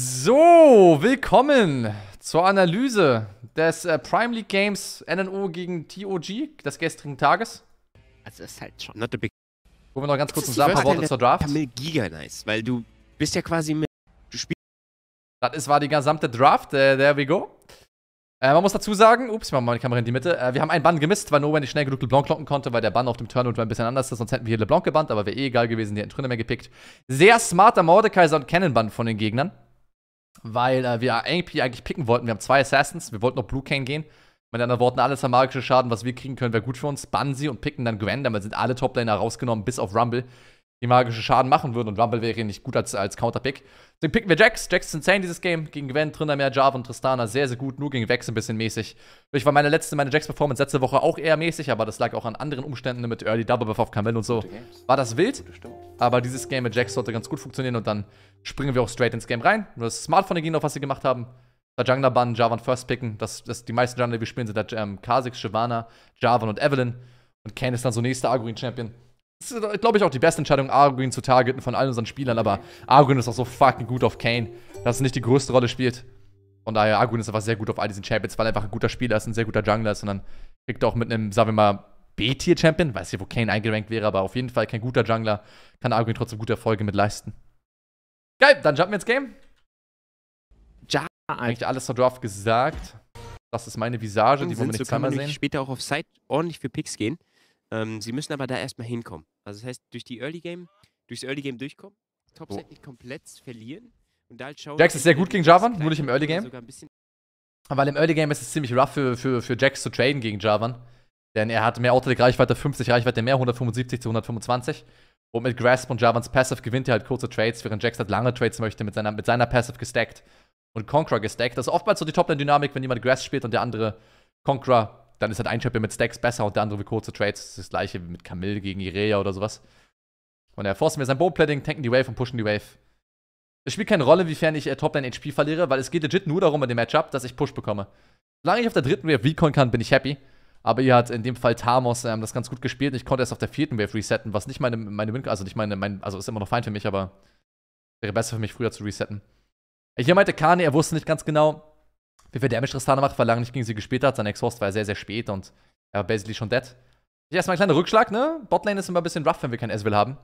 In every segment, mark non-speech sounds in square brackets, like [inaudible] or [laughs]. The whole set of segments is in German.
So, willkommen zur Analyse des äh, Prime League Games NNO gegen TOG des gestrigen Tages. Also das ist halt schon not a big... Wollen wir noch ganz kurz ein paar Worte zur Draft. Kamil giga nice, weil du bist ja quasi mit... Du spielst... Das ist, war die gesamte Draft, äh, there we go. Äh, man muss dazu sagen, ups, ich mach mal die Kamera in die Mitte. Äh, wir haben einen Bann gemisst, weil Nowhere nicht schnell genug LeBlanc locken konnte, weil der Bann auf dem Turnout ein bisschen anders ist. Sonst hätten wir hier LeBlanc gebannt, aber wäre eh egal gewesen, die hätten Trüne mehr gepickt. Sehr smarter Mordekaiser und Cannon-Bann von den Gegnern weil äh, wir AP eigentlich picken wollten. Wir haben zwei Assassins, wir wollten auf Blue Cane gehen. Mit anderen Worten, alles am magischen Schaden, was wir kriegen können, wäre gut für uns. Bannen sie und picken dann Gwen, damit sind alle Toplaner rausgenommen, bis auf Rumble, die magische Schaden machen würden. Und Rumble wäre nicht gut als, als Counterpick. Deswegen picken wir Jax. Jax ist insane dieses Game. Gegen Gwen, Trindamer, Jarv und Tristana sehr, sehr gut. Nur gegen Vex ein bisschen mäßig. Ich war meine letzte, meine Jax-Performance letzte Woche auch eher mäßig, aber das lag auch an anderen Umständen mit Early Double Buff auf Camille und so. War das wild, aber dieses Game mit Jax sollte ganz gut funktionieren und dann springen wir auch straight ins Game rein. Nur Das ist smart von den Gegner, was sie gemacht haben. Da Jungler Bann, Javan First picken. Das, das, die meisten Jungler, die wir spielen, sind da ähm, Kha'Zix, Shyvana, Javan und Evelyn. Und Kane ist dann so nächster Arguin-Champion. Das ist, äh, glaube ich, auch die beste Entscheidung, Arguin zu targeten von allen unseren Spielern, aber Arguin ist auch so fucking gut auf Kane, dass es nicht die größte Rolle spielt. Von daher, Argorn ist einfach sehr gut auf all diesen Champions, weil er einfach ein guter Spieler ist, ein sehr guter Jungler ist und dann kriegt er auch mit einem, sagen wir mal, B-Tier-Champion, weiß nicht, wo Kane eingerankt wäre, aber auf jeden Fall kein guter Jungler, kann Arguin trotzdem gute Erfolge mit leisten. Geil, dann jumpen wir ins Game. Ja, eigentlich alles zur Draft gesagt. Das ist meine Visage, die wollen wir nicht zweimal sehen. später auch auf Site ordentlich für Picks gehen. Ähm, sie müssen aber da erstmal hinkommen. Also das heißt, durch die Early Game, durchs Early Game durchkommen, Topside oh. nicht komplett verlieren und da halt schauen. Jax ist sehr gut gegen Javan, nur nicht im Early Game. Weil im Early Game ist es ziemlich rough für, für, für Jax zu traden gegen Javan. Denn er hat mehr Autodeck-Reichweite, 50 Reichweite mehr, 175 zu 125. Und mit Grasp und Javans Passive gewinnt er halt kurze Trades, während Jax halt lange Trades möchte mit seiner, mit seiner Passive gestackt und Conqueror gestackt. Das ist oftmals so die Top-Dynamik, wenn jemand Grasp spielt und der andere Conqueror dann ist halt ein Champion mit Stacks besser und der andere will kurze Trades. Das, ist das gleiche mit Camille gegen Irea oder sowas. Und er forcen mir sein bow tanken die Wave und pushen die Wave. Es spielt keine Rolle, wiefern ich äh, Topline HP verliere, weil es geht legit nur darum in dem Matchup, dass ich Push bekomme. Solange ich auf der dritten Wave recon kann, bin ich happy. Aber ihr hat in dem Fall Tamos ähm, das ganz gut gespielt. Ich konnte erst auf der vierten Wave resetten, was nicht meine, meine Win also nicht meine, mein, also ist immer noch fein für mich, aber wäre besser für mich früher zu resetten. Hier meinte Kani, er wusste nicht ganz genau, wie viel Damage Tristana macht, weil lange nicht gegen sie gespielt hat. Sein Exhaust war ja sehr, sehr spät und er war basically schon dead. Ja, erstmal ein kleiner Rückschlag, ne? Botlane ist immer ein bisschen rough, wenn wir kein Esville haben.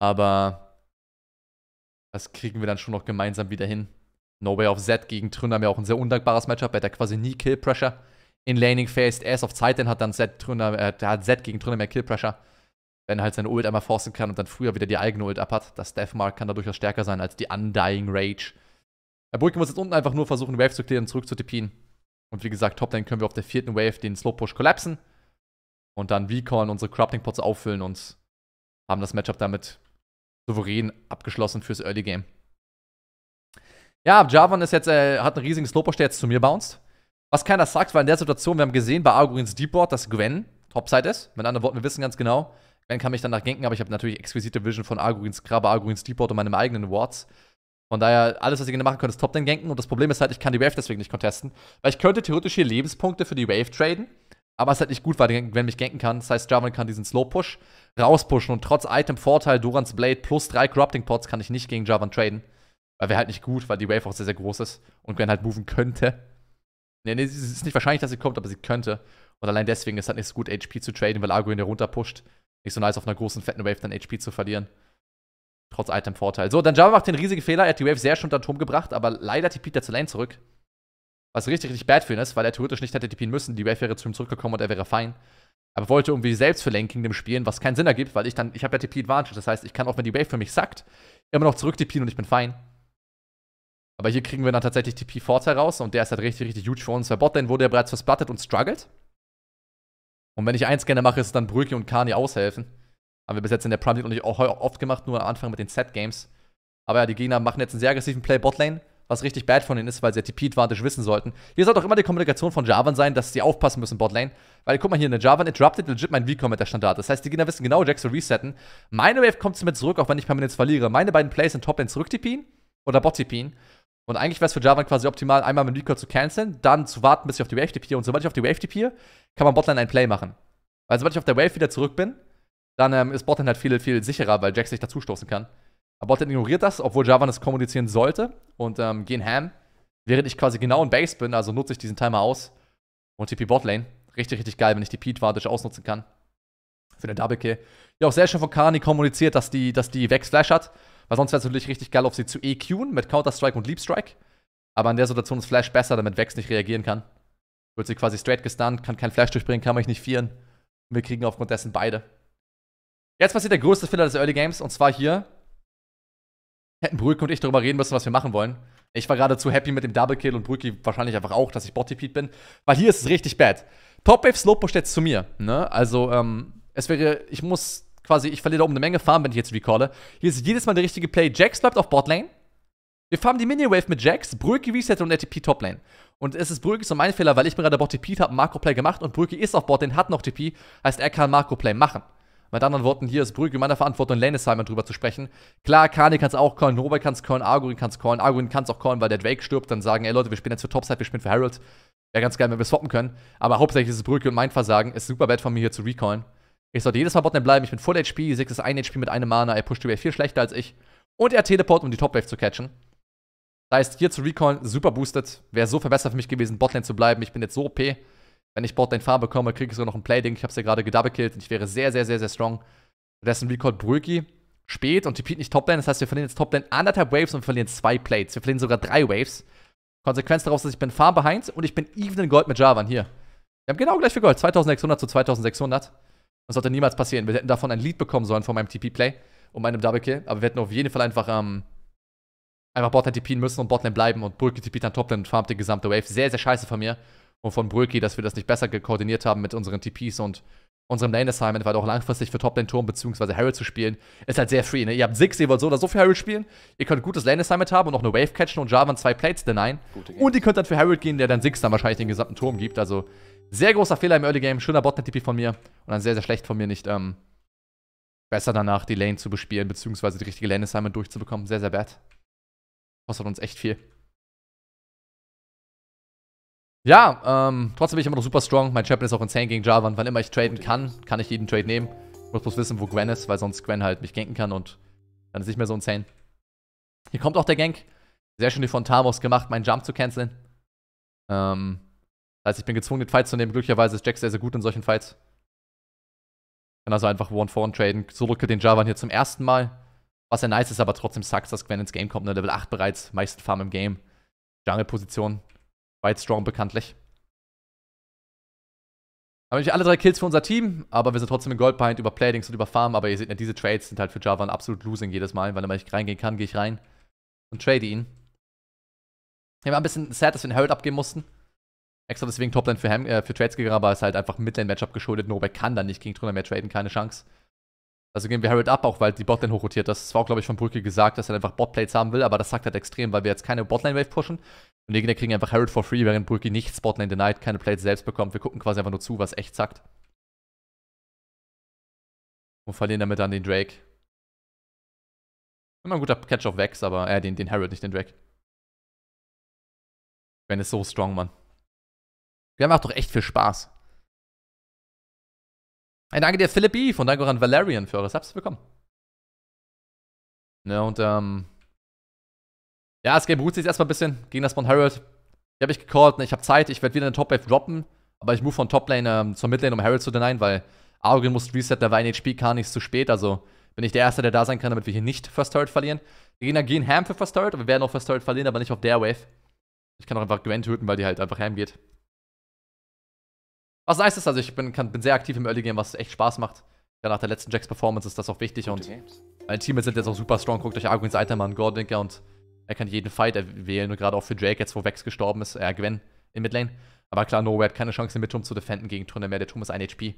Aber das kriegen wir dann schon noch gemeinsam wieder hin. No Way of Z gegen Tründer haben ja auch ein sehr undankbares Matchup. weil der quasi nie Kill Pressure. In Laning Phase, er ist auf Zeit, hat dann Z, Tründer, äh, hat Z gegen Tründer mehr Kill Pressure. Wenn er halt seine Ult einmal forcen kann und dann früher wieder die eigene Ult abhat. Das Deathmark kann da durchaus stärker sein als die Undying Rage. Der Brücke muss jetzt unten einfach nur versuchen, die Wave zu klären und zurück zu tippien. Und wie gesagt, top, dann können wir auf der vierten Wave den Slowpush Push kollapsen. Und dann Recon unsere Crafting Pots auffüllen und haben das Matchup damit souverän abgeschlossen fürs Early Game. Ja, Javan ist jetzt, äh, hat einen riesigen Slowpush, der jetzt zu mir bounced. Was keiner sagt, weil in der Situation, wir haben gesehen bei Arguins Deepboard, dass Gwen Topside ist. Mit anderen Worten, wir wissen ganz genau, Gwen kann mich danach genken, aber ich habe natürlich exquisite Vision von Arguins Krabbe, Arguins Deepboard und meinem eigenen Wards. Von daher, alles, was ihr gerne machen könnt, ist Top-Lane ganken. Und das Problem ist halt, ich kann die Wave deswegen nicht contesten. Weil ich könnte theoretisch hier Lebenspunkte für die Wave traden. Aber es ist halt nicht gut, weil wenn mich ganken kann, das heißt, Jarvan kann diesen Slow-Push rauspushen. Und trotz Item-Vorteil Durans Blade plus drei Corrupting-Pots kann ich nicht gegen Jarvan traden. Weil wäre halt nicht gut, weil die Wave auch sehr, sehr groß ist und Gwen halt moven könnte. Nee, nee, es ist nicht wahrscheinlich, dass sie kommt, aber sie könnte. Und allein deswegen ist halt nicht so gut, HP zu traden, weil Argo ihn runterpusht. Nicht so nice, auf einer großen, fetten Wave dann HP zu verlieren. Trotz Item-Vorteil. So, dann Java macht den riesigen Fehler. Er hat die Wave sehr schön unter Turm gebracht, aber leider tippt er zur Lane zurück. Was richtig, richtig bad für ihn ist, weil er theoretisch nicht hätte tippen müssen. Die Wave wäre zu ihm zurückgekommen und er wäre fein. Aber wollte irgendwie selbst für Lane Kingdom spielen, was keinen Sinn ergibt, weil ich dann, ich habe ja TP Advantage. Das heißt, ich kann auch, wenn die Wave für mich sackt, immer noch zurück tippen und ich bin fein. Aber hier kriegen wir dann tatsächlich TP-Vorteil raus und der ist halt richtig, richtig huge für uns. Bei Botlane wurde er bereits versplattet und struggled. Und wenn ich eins gerne mache, ist es dann Brüki und Kani aushelfen. Haben wir bis jetzt in der Prime League noch nicht oft gemacht, nur am Anfang mit den Set-Games. Aber ja, die Gegner machen jetzt einen sehr aggressiven Play Botlane, was richtig bad von ihnen ist, weil sie ja TP-Advantage wissen sollten. Hier sollte auch immer die Kommunikation von Javan sein, dass sie aufpassen müssen Botlane. Weil guck mal hier, eine Javan interrupted legit mein V-Com mit der Standard. Das heißt, die Gegner wissen genau, Jax zu resetten. Meine Wave kommt mit zurück, auch wenn ich permanent verliere. Meine beiden Plays in Top-Lane zurück TPen oder Bot-TPen. Und eigentlich wäre es für Javan quasi optimal, einmal mit Recall zu canceln, dann zu warten, bis ich auf die Wave tipiere. Und sobald ich auf die Wave tipiere, kann man Botlane ein Play machen. Weil sobald ich auf der Wave wieder zurück bin, dann ähm, ist Botnet halt viel, viel sicherer, weil Jax sich dazustoßen kann. Aber Botnet ignoriert das, obwohl Javan es kommunizieren sollte und ähm, gehen ham. Während ich quasi genau in Base bin, also nutze ich diesen Timer aus und TP Botlane. Richtig, richtig geil, wenn ich die P-Advantage ausnutzen kann. Für den Double Kill. Ja, auch sehr schön von Kani kommuniziert, dass die, dass die Vex Flash hat. Weil sonst wäre es natürlich richtig geil, auf sie zu EQen mit Counter-Strike und Leap Strike. Aber in der Situation ist Flash besser, damit Vex nicht reagieren kann. Wird sie quasi straight gestunt, kann kein Flash durchbringen, kann mich nicht vieren. Und wir kriegen aufgrund dessen beide. Jetzt passiert der größte Fehler des Early Games und zwar hier. Hätten Brüke und ich darüber reden müssen, was wir machen wollen. Ich war gerade zu happy mit dem Double Kill und Brüki wahrscheinlich einfach auch, dass ich bot bin. Weil hier ist es richtig bad. Top Wave Slow Push jetzt zu mir. Ne? Also, ähm, es wäre, ich muss quasi, ich verliere da oben eine Menge Farm, wenn ich jetzt recalle. Hier ist jedes Mal der richtige Play. Jax bleibt auf Botlane. Wir farmen die Mini-Wave mit Jax, Brüki resettet und ATP Toplane. Und es ist Brüki so mein Fehler, weil ich mir gerade bot TP habe, Makro-Play gemacht und Brüki ist auf Botlane, hat noch TP, heißt er kann Makro-Play machen. Mit anderen Worten, hier ist Brügge in meiner Verantwortung, Lane Lanesheimer drüber zu sprechen. Klar, Kani kann es auch callen, Robert kann es callen, Arguin kann es callen, Arguin kann es auch callen, weil der Drake stirbt. Dann sagen, ey Leute, wir spielen jetzt für Topside, wir spielen für Harold. Wäre ganz geil, wenn wir swappen können. Aber hauptsächlich ist es Brügge und mein Versagen. Ist super bad von mir hier zu recallen. Ich sollte jedes Mal Botnet bleiben. Ich bin Full HP, 6 ist 1 HP mit einem Mana. Er pusht über viel schlechter als ich. Und er Teleport, um die Top Wave zu catchen. Das heißt, hier zu recallen, super boosted. Wäre so viel für mich gewesen, Botlane zu bleiben. Ich bin jetzt so OP. Wenn ich Bord dein Farm bekomme, kriege ich sogar noch ein Playding. Ich habe es ja gerade gedoublekillt und ich wäre sehr, sehr, sehr, sehr strong. Dessen recallt Brüki spät und TP't nicht Toplane. Das heißt, wir verlieren jetzt Toplane anderthalb Waves und verlieren zwei Plates. Wir verlieren sogar drei Waves. Konsequenz daraus ist, ich bin Farm behind und ich bin even in Gold mit Javan. Hier. Wir haben genau gleich viel Gold. 2600 zu 2600. Das sollte niemals passieren. Wir hätten davon ein Lead bekommen sollen von meinem TP-Play und meinem Double-Kill. Aber wir hätten auf jeden Fall einfach, ähm, einfach Botlane TPen müssen und Botlane bleiben und Brücke TP dann Toplane und farmt die gesamte Wave. Sehr, sehr scheiße von mir und von Bröki, dass wir das nicht besser koordiniert haben mit unseren TPs und unserem Lane Assignment, weil auch langfristig für Top Lane Turm bzw. Harold zu spielen, ist halt sehr free. Ne? Ihr habt Six, ihr wollt so oder so für Harold spielen. Ihr könnt gutes Lane Assignment haben und noch eine Wave catchen und Jarvan zwei Plates denyen. Und ihr könnt dann für Harold gehen, der dann Six dann wahrscheinlich den gesamten Turm gibt. Also sehr großer Fehler im Early Game. Schöner Botnet-TP von mir und dann sehr, sehr schlecht von mir nicht. Ähm, besser danach die Lane zu bespielen beziehungsweise die richtige Lane Assignment durchzubekommen. Sehr, sehr bad. Kostet uns echt viel. Ja, ähm, trotzdem bin ich immer noch super strong. Mein Champion ist auch insane gegen Jarvan. Wann immer ich traden kann, kann ich jeden Trade nehmen. Ich muss bloß wissen, wo Gwen ist, weil sonst Gwen halt mich ganken kann und dann ist nicht mehr so insane. Hier kommt auch der Gank. Sehr schön die von Tamos gemacht, meinen Jump zu canceln. Ähm, das heißt, ich bin gezwungen, den Fight zu nehmen. Glücklicherweise ist Jack sehr, sehr gut in solchen Fights. Kann also einfach one for one traden. So rücke den Javan hier zum ersten Mal. Was ja nice ist, aber trotzdem sucks, dass Gwen ins Game kommt. Ne? Level 8 bereits, meisten Farm im Game. Jungle-Position. White Strong bekanntlich. Haben nicht alle drei Kills für unser Team, aber wir sind trotzdem in Goldbind über Playdings und über Farm. Aber ihr seht, ja, diese Trades sind halt für Java ein absolut Losing jedes Mal. Weil immer ich reingehen kann, gehe ich rein und trade ihn. Ja, war ein bisschen sad, dass wir den Herald abgeben mussten. Extra deswegen Topline für, äh, für Trades gegangen, aber ist halt einfach Midlane-Matchup geschuldet. Novak kann da nicht gegen Tründer mehr traden, keine Chance. Also gehen wir Harrod ab, auch weil die Botlane hochrotiert. Das war auch, glaube ich, von Brücke gesagt, dass er einfach Botplates haben will, aber das sagt halt extrem, weil wir jetzt keine Botlane-Wave pushen. Und die Gegner kriegen einfach Harrod for free, während Brücke nichts Botlane denied, keine Plates selbst bekommt. Wir gucken quasi einfach nur zu, was echt sagt. Und verlieren damit dann den Drake. Immer ein guter Catch auf Vex, aber äh, den, den Harrod, nicht den Drake. Gwen ist so strong, Mann. Wir haben auch doch echt viel Spaß. Ein Danke dir, Philipp Philippi, und danke auch an Valerian für eure Subs. Willkommen. Ne, und, ähm. Ja, das Game ruht sich erstmal ein bisschen gegen das von Harold. Die habe ich gecallt, ne? ich habe Zeit, ich werde wieder eine Top Wave droppen, aber ich move von Top Lane ähm, zur Midlane, um Harold zu denyen, weil Argon muss reset, der war ein HP gar nichts zu spät, also bin ich der Erste, der da sein kann, damit wir hier nicht First Turret verlieren. Die Gegner gehen Ham für First Turret, wir werden auch First Turret verlieren, aber nicht auf der Wave. Ich kann auch einfach Gwen töten, weil die halt einfach Ham geht. Was also, nice ist, also ich bin, kann, bin sehr aktiv im Early Game, was echt Spaß macht. Ja, nach der letzten Jacks Performance ist das auch wichtig Gute und Games. meine Teammates sind jetzt auch super strong. Guckt euch Arguins Item an, Gordinker und er kann jeden Fight wählen und gerade auch für Drake jetzt, wo Vex gestorben ist, äh, Gwen in Midlane. Aber klar, Noah hat keine Chance, den Midturm zu defenden gegen Turner mehr. Der Turm ist 1 HP.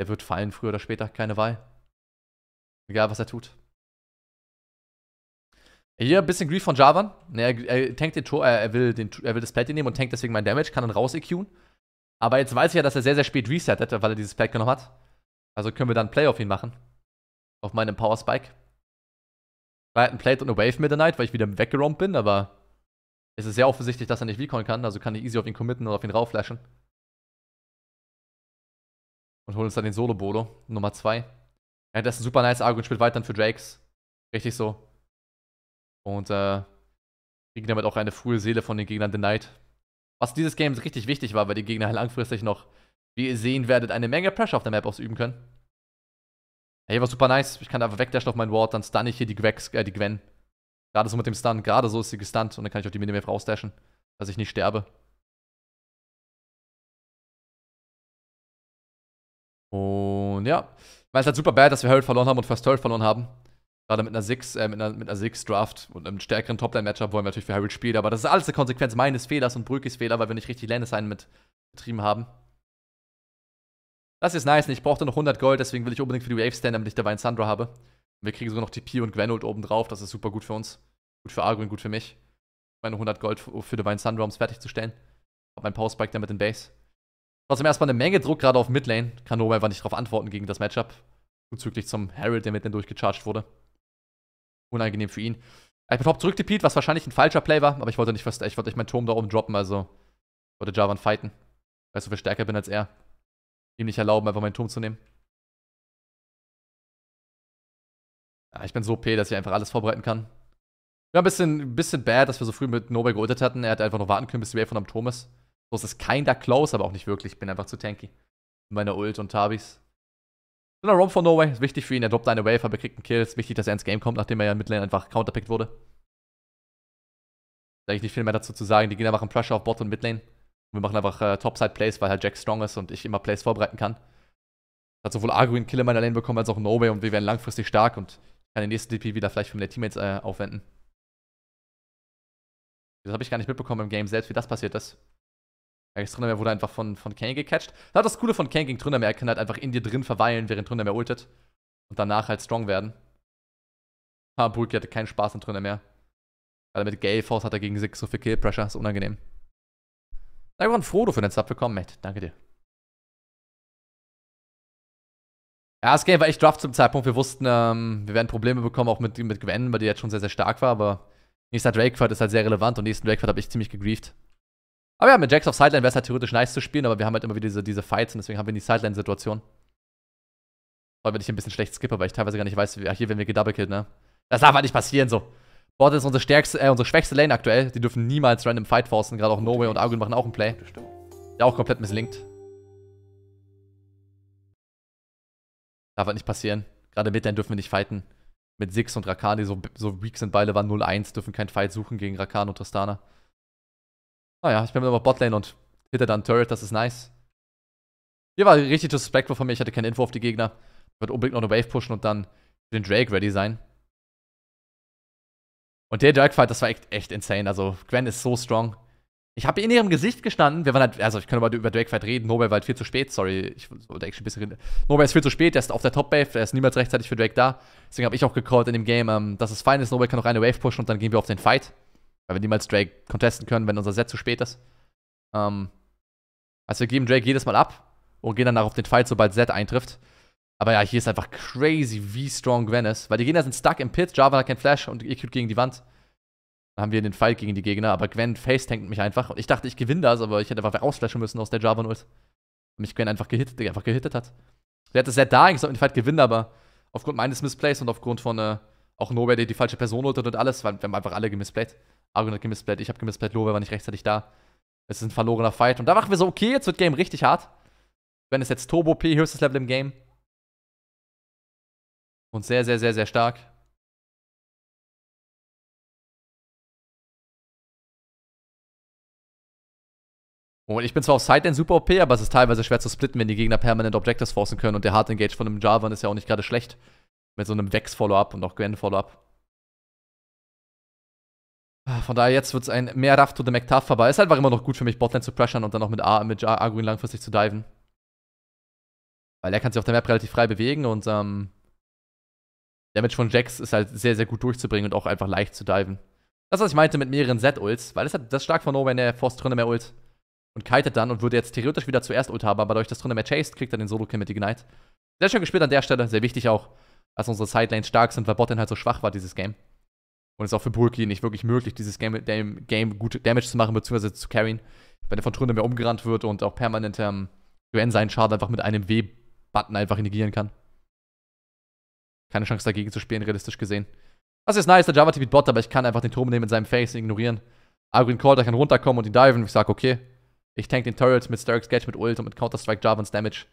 Der wird fallen, früher oder später, keine Wahl. Egal, was er tut. Hier ein bisschen Grief von Javan. Er, er, tankt den Tor, er, er, will den, er will das Platin nehmen und tankt deswegen mein Damage, kann dann raus EQen. Aber jetzt weiß ich ja, dass er sehr, sehr spät resettet, weil er dieses Pack genommen hat. Also können wir dann Play auf ihn machen. Auf meinem Power Spike. Weil er hat ein Plate und eine Wave Midnight, weil ich wieder weggerompt bin, aber es ist sehr offensichtlich, dass er nicht v kann, also kann ich easy auf ihn committen oder auf ihn raufflashen. Und holen uns dann den Solo-Bolo, Nummer 2. Ja, das ist ein super nice Argo und spielt weiter für Drakes. Richtig so. Und äh, kriegen damit auch eine frühe Seele von den Gegnern denied was dieses Game richtig wichtig war, weil die Gegner halt langfristig noch, wie ihr sehen werdet, eine Menge Pressure auf der Map ausüben können. Hey, war super nice. Ich kann einfach wegdashen auf meinen Ward, dann stunne ich hier die, Gwex, äh, die Gwen. Gerade so mit dem Stun, gerade so ist sie gestunt und dann kann ich auf die Minimap rausdashen, dass ich nicht sterbe. Und ja, weil es halt super bad, dass wir Harold verloren haben und First Turret verloren haben. Gerade mit einer Six, äh, mit einer, mit einer Six Draft und einem stärkeren Topline-Matchup wollen wir natürlich für Harold spielen, aber das ist alles eine Konsequenz meines Fehlers und Brückis Fehler, weil wir nicht richtig Landesheim mit betrieben haben. Das ist nice, ich brauchte noch 100 Gold, deswegen will ich unbedingt für die Wave stand, damit ich Divine Sandra habe. wir kriegen sogar noch TP und Grenhold oben drauf, das ist super gut für uns. Gut für Argo und gut für mich. Meine 100 Gold für Divine Sandra, um es fertigzustellen. Hab mein Power Spike damit in Base. Trotzdem erstmal eine Menge Druck gerade auf Midlane. Kann Nova einfach nicht darauf antworten gegen das Matchup. Bezüglich zum Harold, der mit denen durchgecharged wurde unangenehm für ihn. Ich bin mir top zurückgepeat, was wahrscheinlich ein falscher Play war, aber ich wollte nicht, ich wollte nicht meinen Turm da oben droppen, also wollte Javan fighten. Weil ich so viel stärker bin als er. Ihm nicht erlauben, einfach meinen Turm zu nehmen. Ja, ich bin so p, dass ich einfach alles vorbereiten kann. Ja, ein bisschen, bisschen bad, dass wir so früh mit Nobel geultet hatten. Er hätte einfach noch warten können, bis die Wave von einem Turm ist. So ist es keiner close, aber auch nicht wirklich. Ich bin einfach zu tanky. Meine Ult und Tabis. Sondern Rom von Norway, ist wichtig für ihn. Er droppt eine Wave, aber kriegt einen Kill. Ist wichtig, dass er ins Game kommt, nachdem er ja in Midlane einfach counterpickt wurde. Da habe ich nicht viel mehr dazu zu sagen. Die gehen einfach in Pressure auf Bot und Midlane. Und wir machen einfach äh, Topside-Plays, weil halt Jack strong ist und ich immer Plays vorbereiten kann. Hat sowohl Arguin Kill in meiner Lane bekommen, als auch Norway und wir werden langfristig stark und kann den nächsten DP wieder vielleicht für meine Teammates äh, aufwenden. Das habe ich gar nicht mitbekommen im Game selbst, wie das passiert ist. Da ist Trundermeer wurde einfach von, von Kane gecatcht. Das hat das Coole von Kane gegen Trundermeer, er kann halt einfach in dir drin verweilen, während Trundermeer ultet. Und danach halt strong werden. Aber ah, Bulky hatte keinen Spaß an Trundermeer. Gerade mit Gale Force hat er gegen Six so viel Kill Pressure, ist unangenehm. Danke an Frodo für den Sub bekommen, Matt. Danke dir. Ja, das Game war echt draft zum Zeitpunkt. Wir wussten, ähm, wir werden Probleme bekommen, auch mit, mit Gwen, weil die jetzt schon sehr, sehr stark war. Aber nächster Drake-Fight ist halt sehr relevant und nächsten Drake-Fight habe ich ziemlich gegrieft. Aber ja, mit Jax auf Sideline wäre es halt theoretisch nice zu spielen, aber wir haben halt immer wieder diese, diese Fights und deswegen haben wir die Sideline-Situation. Vor allem, wenn ich ein bisschen schlecht skippe, weil ich teilweise gar nicht weiß, wie, ach, hier werden wir gedoublekillt, ne? Das darf halt nicht passieren, so. Bord ist unsere stärkste, äh, unsere schwächste Lane aktuell. Die dürfen niemals random Fight forcen. Gerade auch Gute und Argun machen auch einen Play. Der auch komplett misslinkt. Darf halt nicht passieren. Gerade mit Lane dürfen wir nicht fighten. Mit Six und Rakan, die so, so weak sind, beide waren 0-1, dürfen keinen Fight suchen gegen Rakan und Tristana. Naja, ah oh ich bin immer Botlane und hitte dann Turret, das ist nice. Hier war richtig disrespectful von mir, ich hatte keine Info auf die Gegner. Ich würde unbedingt noch eine Wave pushen und dann für den Drake ready sein. Und der Drake-Fight, das war echt, echt insane. Also, Gwen ist so strong. Ich habe in ihrem Gesicht gestanden. Wir waren halt, also ich kann über, über Drake-Fight reden. Nobel war halt viel zu spät, sorry. Ich wollte eigentlich ein bisschen reden. Nobel ist viel zu spät, Er ist auf der Top-Wave, Er ist niemals rechtzeitig für Drake da. Deswegen habe ich auch gecallt in dem Game, ähm, dass es fein ist. Nobel kann noch eine Wave pushen und dann gehen wir auf den Fight. Weil wir niemals Drake contesten können, wenn unser Set zu spät ist. Ähm, also wir geben Drake jedes Mal ab und gehen danach auf den Fight, sobald Set eintrifft. Aber ja, hier ist einfach crazy, wie strong Gwen ist. Weil die Gegner sind stuck im Pit, Java hat kein Flash und EQ gegen die Wand. Dann haben wir den Fight gegen die Gegner, aber Gwen facetankt mich einfach. Und ich dachte, ich gewinne das, aber ich hätte einfach rausflashen müssen aus der Java und Und mich Gwen einfach gehittet, äh, einfach gehittet hat. Sie hätte Zed da eigentlich sollte den Fight gewinnen, aber aufgrund meines Missplays und aufgrund von äh, auch Nobody die falsche Person holt und alles, weil wir haben einfach alle gemisplayt. Argon hat gemisplayt, ich habe gemisplayt, Lowe war nicht rechtzeitig da. Es ist ein verlorener Fight. Und da machen wir so, okay, jetzt wird Game richtig hart. Wenn es jetzt Turbo P, höchstes Level im Game. Und sehr, sehr, sehr, sehr stark. Und ich bin zwar auf Side End super OP, aber es ist teilweise schwer zu splitten, wenn die Gegner permanent Objectives forcen können und der Hard Engage von einem Jarvan ist ja auch nicht gerade schlecht. Mit so einem Vex-Follow-up und auch Gwen-Follow-up. Ah, von daher jetzt wird es ein mehr Raft to the Mac tough, aber ist halt einfach immer noch gut für mich, Botlane zu pressern und dann auch mit, A, mit Arguin langfristig zu diven. Weil er kann sich auf der Map relativ frei bewegen und ähm, Damage von Jax ist halt sehr, sehr gut durchzubringen und auch einfach leicht zu diven. Das, was ich meinte mit mehreren Z-Ults, weil das hat das stark von No, wenn er Force Trunne mehr ult und kitet dann und würde jetzt theoretisch wieder zuerst Ult haben, aber dadurch, dass Trunne mehr chased, kriegt er den Solo-Kill mit Ignite. Sehr schön gespielt an der Stelle, sehr wichtig auch, dass unsere Sidelanes stark sind, weil Botlane halt so schwach war dieses Game. Und es ist auch für Bulky nicht wirklich möglich, dieses Game, Game, Game gut Damage zu machen, beziehungsweise zu carryen. Wenn er von Trunde mehr umgerannt wird und auch permanent ähm, UN seinen Schaden einfach mit einem W-Button einfach negieren kann. Keine Chance dagegen zu spielen, realistisch gesehen. Das ist nice, der Java beat Bot, aber ich kann einfach den Turm nehmen in seinem Face und ignorieren. Agrin Call, der kann runterkommen und ihn diven. Ich sag, okay. Ich tank den Turret mit Sturk Sketch, mit Ult und mit Counter-Strike Javans Damage.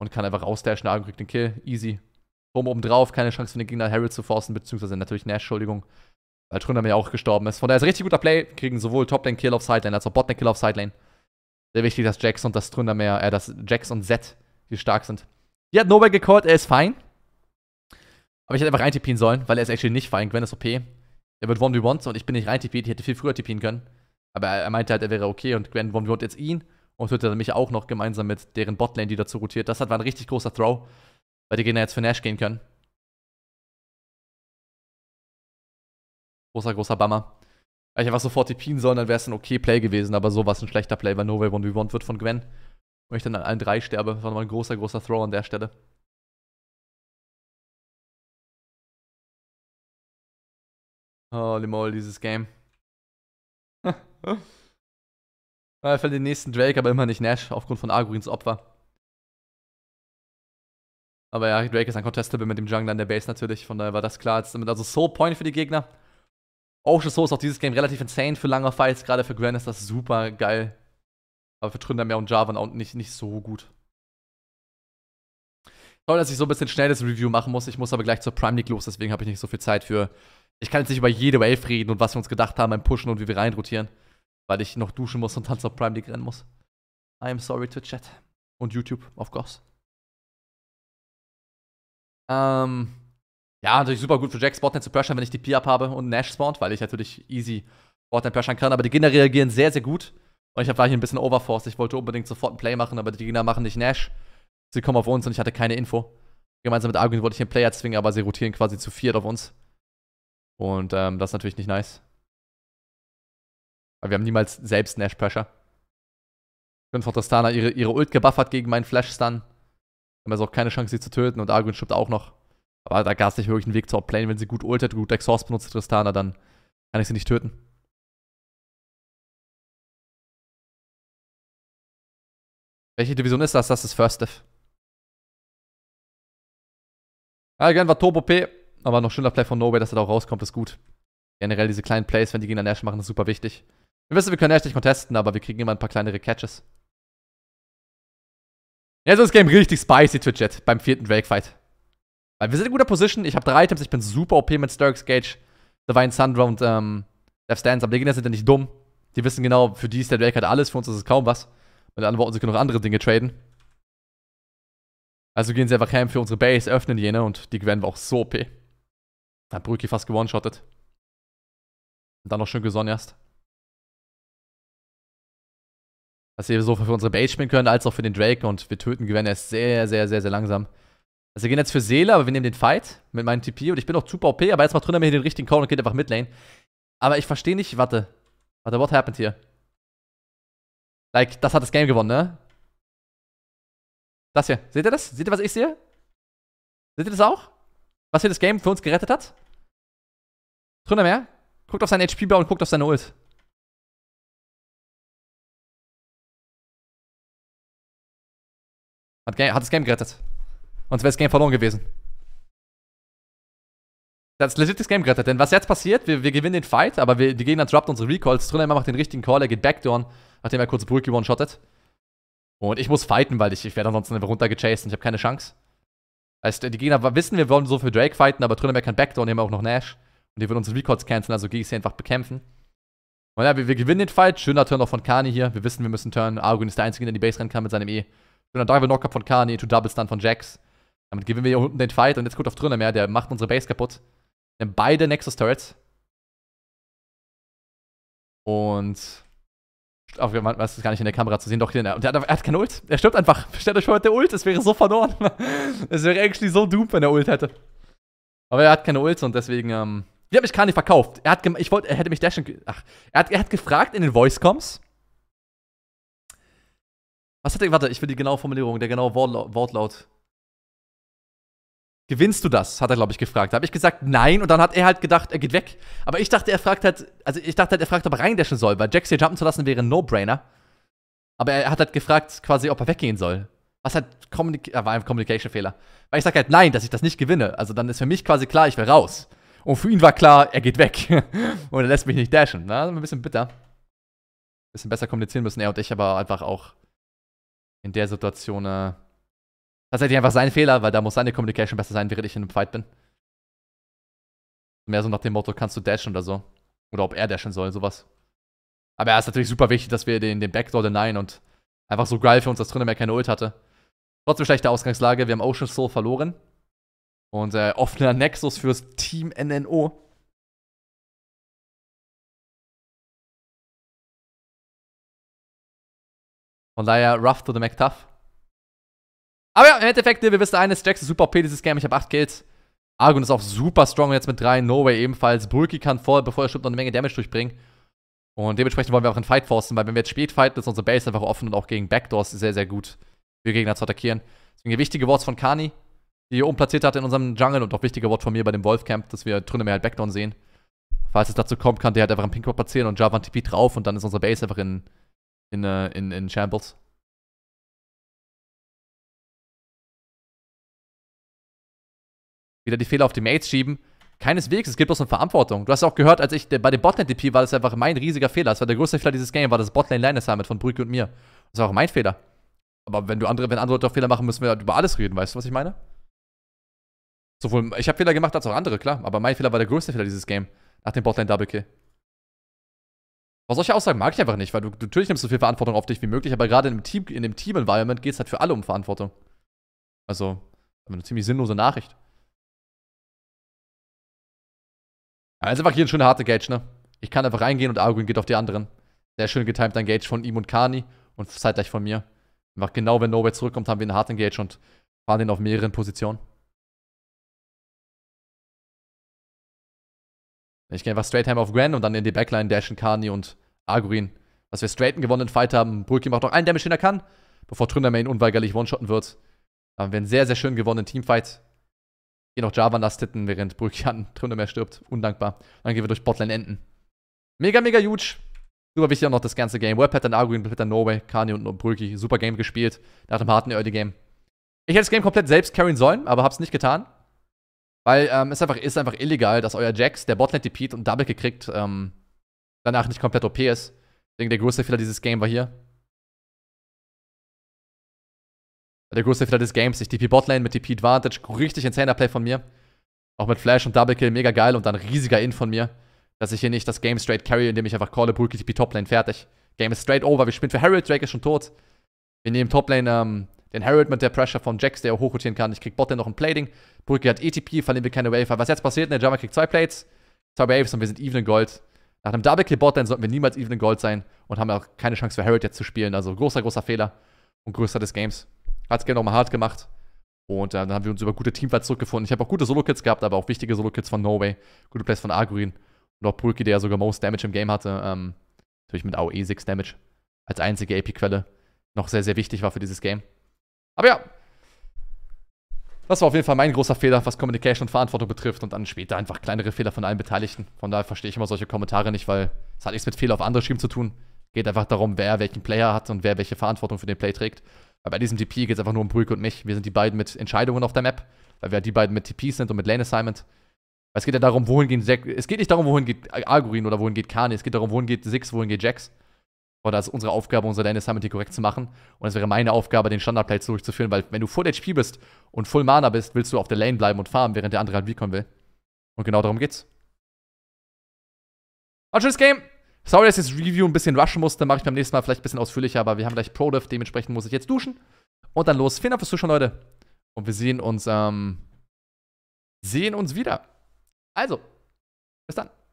Und kann einfach rausdashen, Agrin kriegt den Kill. Easy oben, oben drauf, keine Chance für den Gegner, Harry zu forcen, beziehungsweise natürlich Nash, Entschuldigung, weil Tründer ja auch gestorben ist. Von daher ist ein richtig guter Play, kriegen sowohl Toplane Kill auf Sidelane als auch Botnet Kill auf Sidelane. Sehr wichtig, dass Jax und das Tründer mehr, äh, dass Jax und Z hier stark sind. Hier hat Nobel gecallt, er ist fein. Aber ich hätte einfach reintippen sollen, weil er ist actually nicht fein. Gwen ist OP. Er wird 1v1 und ich bin nicht reintippet, ich hätte viel früher tippen können. Aber er, er meinte halt, er wäre okay und Gwen 1v1 jetzt ihn und tötet mich auch noch gemeinsam mit deren Botlane, die dazu rotiert. Das war ein richtig großer Throw. Weil die Gegner jetzt für Nash gehen können. Großer, großer Bummer. Weil ich einfach sofort TPen sollen, dann wäre es ein okay Play gewesen, aber sowas ein schlechter Play, weil No Way 1v1 wird von Gwen. Und ich dann an allen drei sterbe. war nochmal ein großer, großer Throw an der Stelle. Holy moly, dieses Game. [laughs] Ah, er fällt den nächsten Drake, aber immer nicht Nash, aufgrund von Arguins Opfer. Aber ja, Drake ist ein Contestable mit dem Jungler an der Base natürlich, von daher war das klar. Jetzt also so Point für die Gegner. Ocean Soul ist auch dieses Game relativ insane für lange Fights, gerade für Gwen ist das super geil. Aber für Tründamere und Javan auch nicht, nicht so gut. Toll, dass ich so ein bisschen schnell das Review machen muss. Ich muss aber gleich zur Prime League los, deswegen habe ich nicht so viel Zeit für. Ich kann jetzt nicht über jede Wave reden und was wir uns gedacht haben beim Pushen und wie wir reinrotieren, weil ich noch duschen muss und dann zur Prime League rennen muss. I am sorry to chat. Und YouTube, of course. Ähm, ja, natürlich super gut für Jack Spotnet zu pressuren, wenn ich die P-Up habe und Nash spawnt, weil ich natürlich easy Spotnet pressuren kann. Aber die Gegner reagieren sehr, sehr gut. Und ich war hier ein bisschen overforced. Ich wollte unbedingt sofort ein Play machen, aber die Gegner machen nicht Nash. Sie kommen auf uns und ich hatte keine Info. Gemeinsam mit Arguin wollte ich den Player zwingen, aber sie rotieren quasi zu viert auf uns. Und ähm, das ist natürlich nicht nice. Weil wir haben niemals selbst Nash Pressure. Ich Wenn Fortrestana ihre, ihre Ult gebuffert gegen meinen Flash-Stun haben also auch keine Chance, sie zu töten und Arguin stirbt auch noch. Aber da gab es nicht wirklich einen Weg zur Outplane. Wenn sie gut ultet, gut Exhaust benutzt, Tristana, dann kann ich sie nicht töten. Welche Division ist das? Das ist First Div. Allgemein war Turbo P, aber noch schöner Play von Nobel, dass er da auch rauskommt, ist gut. Generell diese kleinen Plays, wenn die Gegner Nash machen, ist super wichtig. Wir wissen, wir können Nash nicht contesten, aber wir kriegen immer ein paar kleinere Catches. Jetzt ist das Game richtig spicy, Twitch Jet, beim vierten Drake-Fight. Weil wir sind in guter Position. Ich habe drei Items. Ich bin super OP mit Sturks, Gage, Divine Sundra und ähm, Death Stance. Aber die Gegner sind ja nicht dumm. Die wissen genau, für die ist der Drake halt alles. Für uns ist es kaum was. Mit anderen Worten, sie können auch andere Dinge traden. Also gehen sie einfach heim für unsere Base, öffnen jene und die werden wir auch so OP. Da Hat Brücki fast gewonnen-shottet. Und dann noch schön gesonnt erst. dass wir so für unsere Base spielen können, als auch für den Drake und wir töten Gwen erst sehr, sehr, sehr, sehr langsam. Also wir gehen jetzt für Seele, aber wir nehmen den Fight mit meinem TP und ich bin auch super OP, aber jetzt macht Tründer mir hier den richtigen Call und geht einfach Midlane. Aber ich verstehe nicht, warte. Warte, what happened here? Like, das hat das Game gewonnen, ne? Das hier. Seht ihr das? Seht ihr, was ich sehe? Seht ihr das auch? Was hier das Game für uns gerettet hat? Tründer mehr? Guckt auf seinen HP-Bau und guckt auf seine Ult. Hat, hat das Game gerettet. Sonst wäre das Game verloren gewesen. Das legit das Game gerettet, denn was jetzt passiert, wir, wir gewinnen den Fight, aber wir, die Gegner droppt unsere Recalls. Trinelma macht den richtigen Call, er geht Backdoorn, nachdem er kurz Brücke one-shottet. Und ich muss fighten, weil ich, ich werde ansonsten einfach runtergechased und ich habe keine Chance. Heißt, die Gegner wissen, wir wollen so für Drake fighten, aber Trinelma kann Backdoorn, haben auch noch Nash. Und die würden unsere Recalls canceln, also gehe ich sie einfach bekämpfen. Und ja, wir, wir, gewinnen den Fight. Schöner Turn auch von Kani hier. Wir wissen, wir müssen turnen. Argon ist der Einzige, der in die Base rennen kann mit seinem E. Schöner Dive Knockup von Kani, to Double Stun von Jax. Damit gewinnen wir hier unten den Fight und jetzt kommt auf Triller mehr, der macht unsere Base kaputt. Wir haben beide Nexus Turrets. Und. Auf, was ist gar nicht in der Kamera zu sehen, doch hier Und er, er hat keine Ult. Er stirbt einfach. [laughs] Stellt euch vor, der Ult. Es wäre so verloren. [laughs] es wäre eigentlich so doomed, wenn er Ult hätte. Aber er hat keine Ult und deswegen. Ähm, wie habe ich Kani verkauft. Er hat ich wollte, er hätte mich dashen. Ach, er hat, er hat gefragt in den Voice-Coms. Was hat er, warte, ich will die genaue Formulierung, der genaue Wortlaut. Gewinnst du das? Hat er, glaube ich, gefragt. Da habe ich gesagt, nein. Und dann hat er halt gedacht, er geht weg. Aber ich dachte, er fragt halt, also ich dachte halt, er fragt, ob er reindashen soll, weil Jax hier jumpen zu lassen wäre ein No-Brainer. Aber er hat halt gefragt, quasi, ob er weggehen soll. Was halt Kommunik war ein Communication-Fehler. Weil ich sage halt, nein, dass ich das nicht gewinne. Also dann ist für mich quasi klar, ich will raus. Und für ihn war klar, er geht weg. [laughs] und er lässt mich nicht dashen. Na, ein bisschen bitter. Ein bisschen besser kommunizieren müssen er und ich, aber einfach auch in der Situation äh, tatsächlich einfach sein Fehler, weil da muss seine Communication besser sein, während ich in einem Fight bin. Mehr so nach dem Motto, kannst du dashen oder so. Oder ob er dashen soll, sowas. Aber ja, ist natürlich super wichtig, dass wir den, den Backdoor denyen und einfach so geil für uns, dass Trinde mehr keine Ult hatte. Trotzdem schlechte Ausgangslage, wir haben Ocean Soul verloren. Und äh, offener Nexus fürs Team NNO. Von daher, rough to the McTuff. Aber ja, im Endeffekt, ne, wir wissen eines, Jax ist super OP dieses Game, ich habe 8 Kills. Argon ist auch super strong jetzt mit 3, No Way ebenfalls. Bulky kann voll, bevor er stirbt, noch eine Menge Damage durchbringen. Und dementsprechend wollen wir auch einen Fight forcen, weil wenn wir jetzt spät fighten, ist unsere Base einfach offen und auch gegen Backdoors sehr, sehr gut, für Gegner zu attackieren. Deswegen wichtige Worts von Kani, die hier oben platziert hat in unserem Jungle und auch wichtige Wort von mir bei dem Wolfcamp, dass wir Trüne mehr halt Backdoor sehen. Falls es dazu kommt, kann der halt einfach einen Pinkpot platzieren und Java und TP drauf und dann ist unsere Base einfach in in, uh, in, in shambles. Wieder die Fehler auf die Mates schieben. Keineswegs, es gibt bloß eine Verantwortung. Du hast auch gehört, als ich bei dem Botlane-DP war das einfach mein riesiger Fehler. Das war der größte Fehler dieses Game, war das Botlane-Line-Assignment von Brücke und mir. Das war auch mein Fehler. Aber wenn du andere, wenn andere Leute auch Fehler machen, müssen wir halt über alles reden, weißt du, was ich meine? Sowohl, ich habe Fehler gemacht als auch andere, klar, aber mein Fehler war der größte Fehler dieses Game. Nach dem Botlane Double Kill. Aber solche Aussagen mag ich einfach nicht, weil du, natürlich nimmst so viel Verantwortung auf dich wie möglich, aber gerade in dem Team, in dem Team-Environment geht es halt für alle um Verantwortung. Also, eine ziemlich sinnlose Nachricht. Ja, ist einfach hier ein schöner harter Gage, ne? Ich kann einfach reingehen und Arguin geht auf die anderen. Sehr schön getimed ein Gage von ihm und Kani und zeitgleich von mir. Einfach genau, wenn Nowhere zurückkommt, haben wir einen harten Gage und fahren den auf mehreren Positionen. Ich gehe einfach straight Hammer auf Gran und dann in die Backline dashen Kani und Arguin. Dass wir straighten gewonnenen Fight haben. Burki macht noch einen Damage, den er kann, bevor Tründermain unweigerlich One-Shotten wird. Dann haben wir einen sehr, sehr schön gewonnenen Teamfight. Hier noch Javan das titten, während Burki an Tründermain stirbt. Undankbar. Dann gehen wir durch Botlane enden. Mega, mega huge. Super wichtig auch noch das ganze Game. Web dann Arguin, Pattern, Norway, Kani und Brüki. Super Game gespielt. Nach dem harten Early Game. Ich hätte das Game komplett selbst carryen sollen, aber hab's nicht getan. Weil ähm, es einfach, ist einfach illegal, dass euer Jax, der Botnet depeat und Double gekriegt, ähm, danach nicht komplett OP ist. Deswegen der größte Fehler dieses Game war hier. Der größte Fehler des Games. Ich DP Botlane mit DP Advantage. Richtig insaner Play von mir. Auch mit Flash und Double Kill. Mega geil. Und dann riesiger In von mir. Dass ich hier nicht das Game straight carry, indem ich einfach Call of Bulky DP Toplane fertig. Game ist straight over. Wir spielen für Harold. Drake ist schon tot. Wir nehmen Toplane ähm, den Harold mit der Pressure von Jax, der hochrotieren kann. Ich krieg Bot, der noch ein Plating. Brücke hat ETP, von dem wir keine Wave haben. Was jetzt passiert? Der ne, Jammer kriegt zwei Plates, zwei Waves und wir sind even in Gold. Nach einem Double Kill Bot, dann sollten wir niemals even in Gold sein und haben auch keine Chance für Harold jetzt zu spielen. Also großer, großer Fehler und größter des Games. Hat's gerne nochmal hart gemacht. Und äh, dann haben wir uns über gute Teamfights zurückgefunden. Ich habe auch gute Solo-Kits gehabt, aber auch wichtige Solo-Kits von Norway, gute Plays von Argurin. und auch Pulki, der ja sogar Most Damage im Game hatte. Ähm, natürlich mit AOE 6 Damage als einzige AP-Quelle. Noch sehr, sehr wichtig war für dieses Game. Aber ja, das war auf jeden Fall mein großer Fehler, was Communication und Verantwortung betrifft und dann später einfach kleinere Fehler von allen Beteiligten. Von daher verstehe ich immer solche Kommentare nicht, weil es hat nichts mit Fehler auf andere Schieben zu tun. Geht einfach darum, wer welchen Player hat und wer welche Verantwortung für den Play trägt. Weil bei diesem TP geht es einfach nur um Brügge und mich. Wir sind die beiden mit Entscheidungen auf der Map, weil wir halt die beiden mit TP sind und mit Lane Assignment. Es geht ja darum, wohin geht Zack. Es geht nicht darum, wohin geht Algurin oder wohin geht Kani. Es geht darum, wohin geht Six, wohin geht Jax. Oder das ist unsere Aufgabe, unsere Lane Summoning korrekt zu machen. Und es wäre meine Aufgabe, den Standard-Play durchzuführen, weil wenn du Full HP bist und Full Mana bist, willst du auf der Lane bleiben und farmen, während der andere halt Recon will. Und genau darum geht's. War ein schönes Game. Sorry, dass ich das Review ein bisschen rushen musste. Mache ich beim nächsten Mal vielleicht ein bisschen ausführlicher, aber wir haben gleich pro dementsprechend muss ich jetzt duschen. Und dann los. Vielen Dank fürs Zuschauen, Leute. Und wir sehen uns, ähm, sehen uns wieder. Also, bis dann.